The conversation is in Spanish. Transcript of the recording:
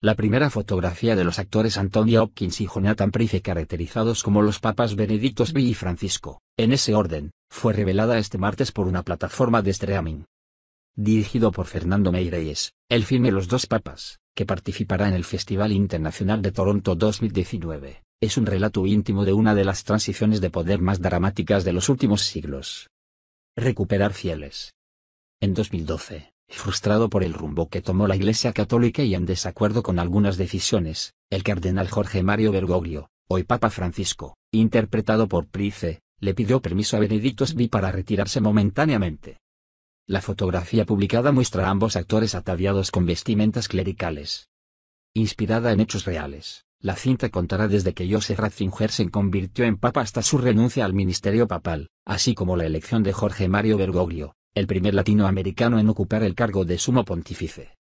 La primera fotografía de los actores Antonio Hopkins y Jonathan Price caracterizados como los papas Benedictos V y Francisco, en ese orden, fue revelada este martes por una plataforma de streaming. Dirigido por Fernando Meirelles, el filme Los dos papas, que participará en el Festival Internacional de Toronto 2019, es un relato íntimo de una de las transiciones de poder más dramáticas de los últimos siglos. Recuperar fieles. En 2012, Frustrado por el rumbo que tomó la Iglesia Católica y en desacuerdo con algunas decisiones, el cardenal Jorge Mario Bergoglio, hoy Papa Francisco, interpretado por Price, le pidió permiso a Benedicto XVI para retirarse momentáneamente. La fotografía publicada muestra a ambos actores ataviados con vestimentas clericales. Inspirada en hechos reales, la cinta contará desde que Joseph Ratzinger se convirtió en papa hasta su renuncia al ministerio papal, así como la elección de Jorge Mario Bergoglio, el primer latinoamericano en ocupar el cargo de sumo pontífice.